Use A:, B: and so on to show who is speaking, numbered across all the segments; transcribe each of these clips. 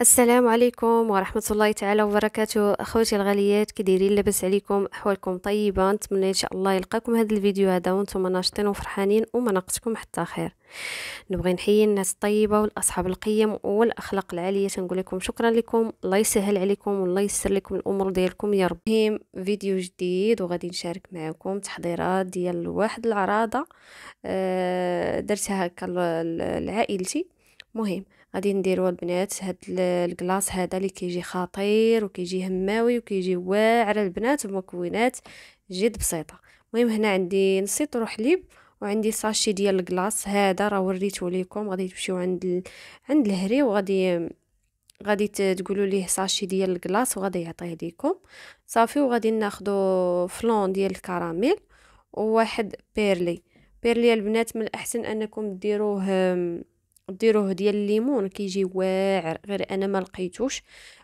A: السلام عليكم ورحمة الله تعالى وبركاته أخوتي الغاليات كديرين لاباس عليكم أحوالكم طيبة نتمنى إن شاء الله يلقاكم هذا الفيديو هذا وانتم ناشطين وفرحانين وما ناقصكم حتى خير نبغي نحيي الناس الطيبة والأصحاب القيم والأخلاق العالية تنقول لكم شكرا لكم الله يسهل عليكم والله يسر لكم الأمور ديالكم يا رب مهم فيديو جديد وغادي نشارك معكم تحضيرات ديال واحد العراضة آه، درتها هكا لعائلتي مهم غادي نديرو البنات هاد الكلاص هذا اللي كيجي خطير وكيجي هماوي وكيجي واعر البنات ومكونات جد بسيطه المهم هنا عندي نسيت روح حليب وعندي ساشي ديال الكلاص هذا راه وريته لكم غادي تمشيو عند ال... عند الهري وغادي غادي تقولوا ليه ساشي ديال الكلاص وغادي يعطيه ليكم صافي وغادي ناخذ فلون ديال الكراميل وواحد بيرلي بيرلي البنات من الاحسن انكم ديروه ديروه ديال الليمون كيجي واعر غير انا ما لقيتوش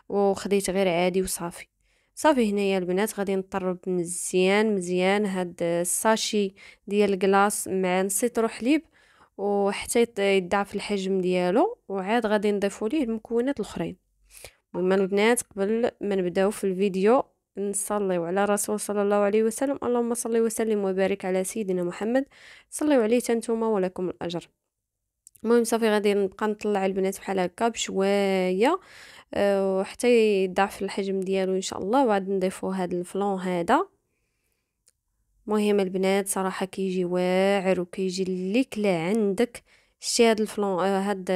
A: وخديت غير عادي وصافي صافي هنايا البنات غادي نطرب مزيان مزيان هاد الساشي ديال الكلاص مع نسيطرو حليب وحتى يضعف الحجم ديالو وعاد غادي نضيفو ليه المكونات الاخرين المهم البنات قبل ما نبداو في الفيديو نصليو على الرسول صلى الله عليه وسلم اللهم صل وسلم وبارك على سيدنا محمد صليو عليه تنتوما ولكم الاجر المهم صافي غادي نبقى نطلع البنات بحال هكا بشويه آه، وحتى يضعف الحجم ديالو ان شاء الله وعاد نضيفو هاد الفلون هذا مهم البنات صراحه كيجي واعر وكيجي اللي كلا عندك شتي هاد الفلون آه، هاد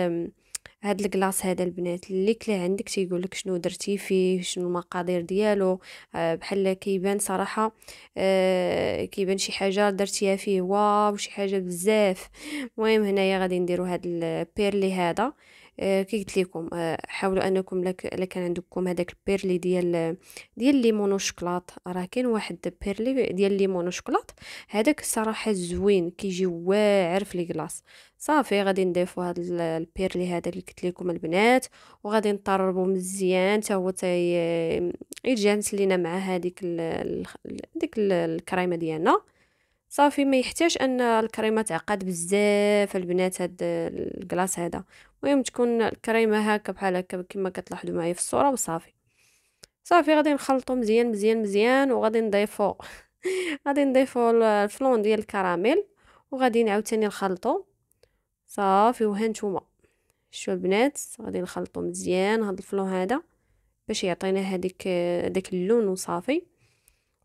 A: هاد الكلاص هذا البنات اللي كلاه عندك تيقول لك شنو درتي فيه شنو المقادير ديالو آه، بحال كيبان صراحه آه، كيبان شي حاجه درتيها فيه واو شي حاجه بزاف المهم هنايا غادي نديرو هاد البيرلي هذا آه، كي قلت لكم آه، حاولوا انكم لك الا كان عندكم هذاك البيرلي ديال ديال ليمونو شوكلاط راه كاين واحد بيرلي ديال ليمونو شوكلاط هذاك الصراحه زوين كيجي واعر في الكلاص صافي غادي نضيفو هاد البيرلي هذا اللي قلت لكم البنات وغادي نطربو مزيان حتى هو يجانس لينا مع هذيك ديك الكريمه ديالنا صافي ما يحتاج ان الكريمه تعقد بزاف البنات هاد الكلاص هذا المهم تكون الكريمه هكا بحال هكا كما كتلاحظوا معايا في الصوره وصافي صافي غادي نخلطو مزيان مزيان مزيان وغادي نضيفو غادي نضيفو الفلون ديال الكراميل وغادي نعاوتاني نخلطو صافي وها نتوما البنات غادي نخلطو مزيان هاد الفلون هذا باش يعطينا هذيك داك اللون وصافي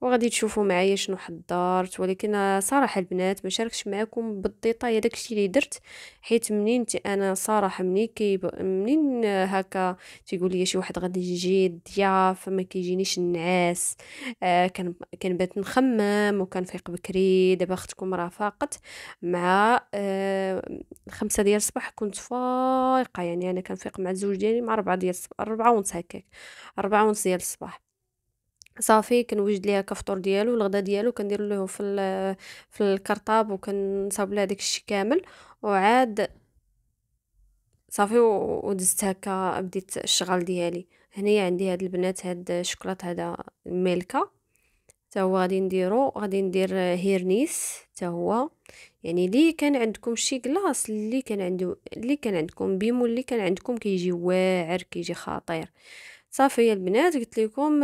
A: وغادي تشوفوا معايا شنو حضرت ولكن صراحه البنات ما شاركش معكم بالديطاي داكشي الشيء اللي درت حيت منين انا صراحه مني كي منين هكا تيقول لي شي واحد غادي يجي ضياف ما كيجينيش النعاس آه كان كنبات نخمم وكنفيق بكري دابا اختكم راه فاقت مع آه خمسة ديال الصباح كنت فايقه يعني انا كنفيق مع الزوج ديالي مع ربعة ديال الصباح ربعة ونص هكاك ربعة ونص ديال الصباح صافي كنوجد ليها كفطور ديالو الغدا ديالو كندير له في في الكرطاب وكنصاوب لها داك الشيء كامل وعاد صافي ودزت هكا بديت الشغل ديالي هنايا عندي هاد البنات هاد الشكلاط هذا ميلكا حتى هو غادي نديرو غادي ندير هيرنيس حتى هو يعني اللي كان عندكم شي كلاص اللي كان عنده اللي كان عندكم بيمو اللي كان عندكم كيجي واعر كيجي خطير صافي يا البنات قلت لكم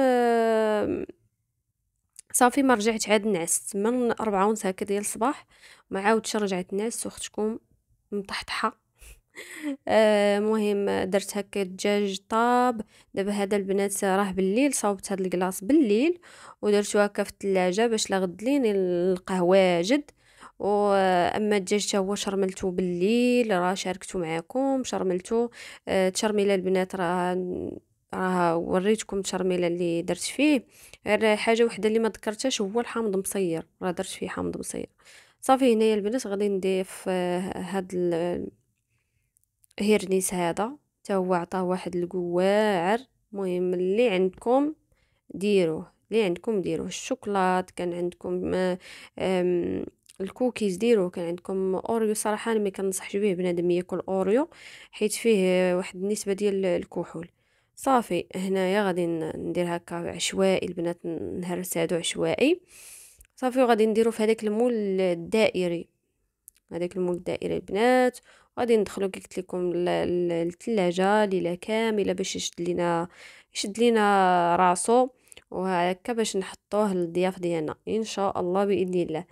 A: صافي ما رجعت عاد نعست من أربعة ونص هكا ديال الصباح ما عاودتش رجعت نعست اختكم مطحطحه آه، مهم درت هكا الدجاج طاب دابا هذا البنات راه بالليل صوبت هاد الكلاص بالليل ودرتو هكا في الثلاجه باش لغد غد لين نلقاه واجد واما الدجاج حتى هو شرملته بالليل راه شاركته معاكم شرملته آه، تشرميله البنات راه راه وريتكم الشرميله اللي درت فيه غير حاجه وحده اللي ما ذكرتهاش هو الحامض مصير راه درت فيه حامض مصير صافي هنايا البنات غادي نضيف هاد الهيرنيس هذا حتى هو عطاه واحد القواعر المهم اللي عندكم ديروه اللي عندكم ديروه الشوكولات كان عندكم الكوكيز ديروه كان عندكم اوريو صراحه انا ما كنصحش به بنادم ياكل اوريو حيت فيه واحد النسبه ديال الكحول صافي هنايا غادي ندير هكا عشوائي البنات نهرس هادو عشوائي صافي وغادي نديرو في هذاك المول الدائري هذاك المول الدائري البنات غادي ندخلو كي قلت لكم للثلاجه ليله كامله باش يشد لينا يشد لينا راسو وهكا باش نحطوه للضياف ديالنا ان شاء الله باذن الله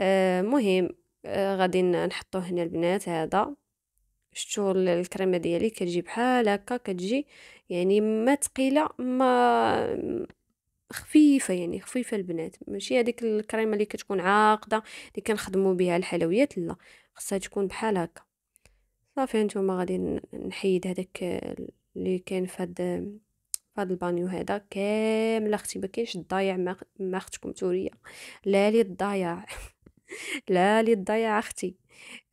A: المهم آه آه غادي نحطوه هنا البنات هذا شتو الكريمه ديالي كتجي بحال هكا كتجي يعني ما ثقيله ما خفيفه يعني خفيفه البنات ماشي هذيك الكريمه اللي كتكون عاقده اللي كنخدموا بها الحلويات لا خصها تكون بحال هكا صافي هانتوما غادي نحيد هذاك اللي كان في هاد في هاد البانيو هذا كامله اختي ما كاينش الضايع مع اختكم توريه لا لي الضايع لا لي الضايع اختي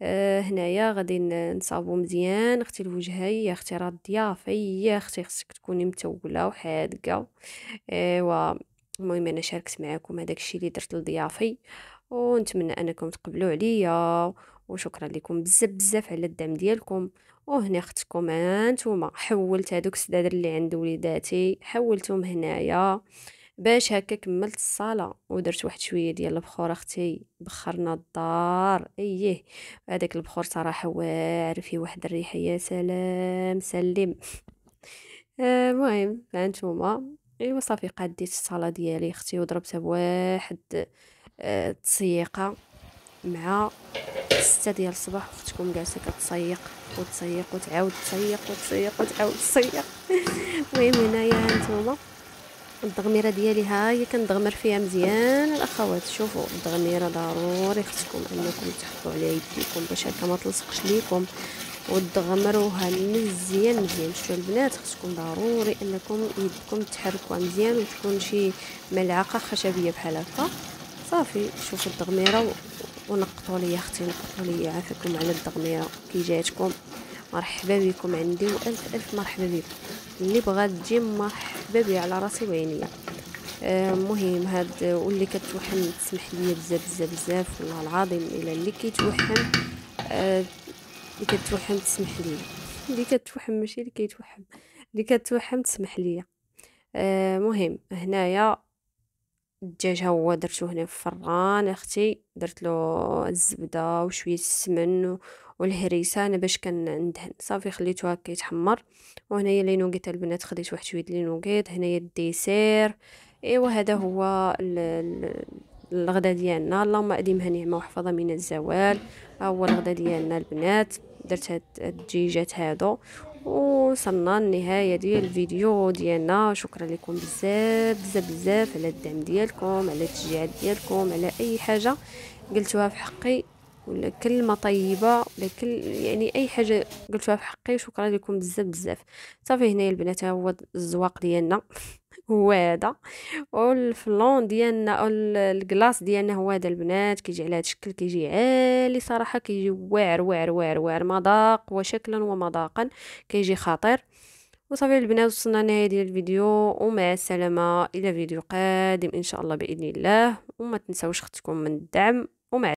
A: آه، هنايا غادي نصابو مزيان اختي الوجهه يا اختي راه ضيافه يا اختي خصك تكوني متوله وحادقه ايوا آه، المهم انا شاركت معكم هذاك الشيء اللي درت لضيافي ونتمنى انكم تقبلوا عليا وشكرا لكم بزاف بزاف على الدعم ديالكم وهنا اختكم انتوما حولت هذوك السدادر اللي عند وليداتي حولتهم هنايا باش هكا كملت الصاله ودرت واحد شويه ديال البخور اختي بخرنا الدار اييه هذاك البخور صراحه واعر فيه واحد الريحه يا سلام سلم المهم آه هانتوما ايوا صافي قديت الصاله ديالي اختي وضربتها بواحد آه تصيقه مع ستة ديال الصباح اختكم جالسه كتصيق وتصيق وتعاود تصيق وتصيق وتعاود تصيق المهم هنايا هانتوما الدغميرة ديالي ها هي كندغمر فيها مزيان الاخوات شوفوا الدغميرة ضروري خصكم انكم تحطوا عليها يديكم باش هكا ما تلصقش ليكم وتغمروها مزيان مزيان شتو البنات خصكم ضروري انكم يدكم تحركوها مزيان وتكون شي ملعقه خشبيه بحال هكا صافي شوفوا التغميره ونقطوا لي اختي نقطوا لي عافاكم على الدغميرة كي جاتكم مرحبا بكم عندي والف الف مرحبا بكم اللي بغات تجي مرحبا بيه على راسي وعينيا المهم آه هاد واللي كتوحم تسمح ليا بزاف بزاف بزاف والله العظيم الا اللي كيتوحم آه اللي كتوحم تسمح ليا اللي كتوحم ماشي اللي كيتوحم اللي كتوحم تسمح ليا المهم آه هنايا الدجاج ها هو درتو هنا في الفران اختي درت له الزبده وشويه السمن والهريسه انا باش كندهن صافي خليته هكا يتحمر وهنايا لي نوغيت البنات خديت واحد شويه لي نوغيت هنايا الديسير ايوا هذا هو الغدا ديالنا اللهم هاني نعمه وحفظه من الزوال ها هو الغدا ديالنا البنات درت هاد الدجيجات هادو وصلنا النهاية ديال الفيديو ديالنا شكرا لكم بزاف بزاف بزاف على الدعم ديالكم على التشجيعات ديالكم على اي حاجه قلتوها في حقي ولا كلمه طيبه ولا كل يعني اي حاجه قلتوها في حقي شكرا لكم بزاف بزاف صافي هنايا البنات هو الزواق ديالنا هو هذا والفلون ديالنا الكلاص ديالنا هو هذا البنات كيجي على هذا الشكل كيجي عالي صراحه كيجي واعر واعر واعر واعر مذاق وشكلا ومذاقا كيجي خطير وصافي البنات وصلنا لنهايه ديال الفيديو ومع السلامه الى فيديو قادم ان شاء الله باذن الله وما تنساوش اختكم من الدعم ومع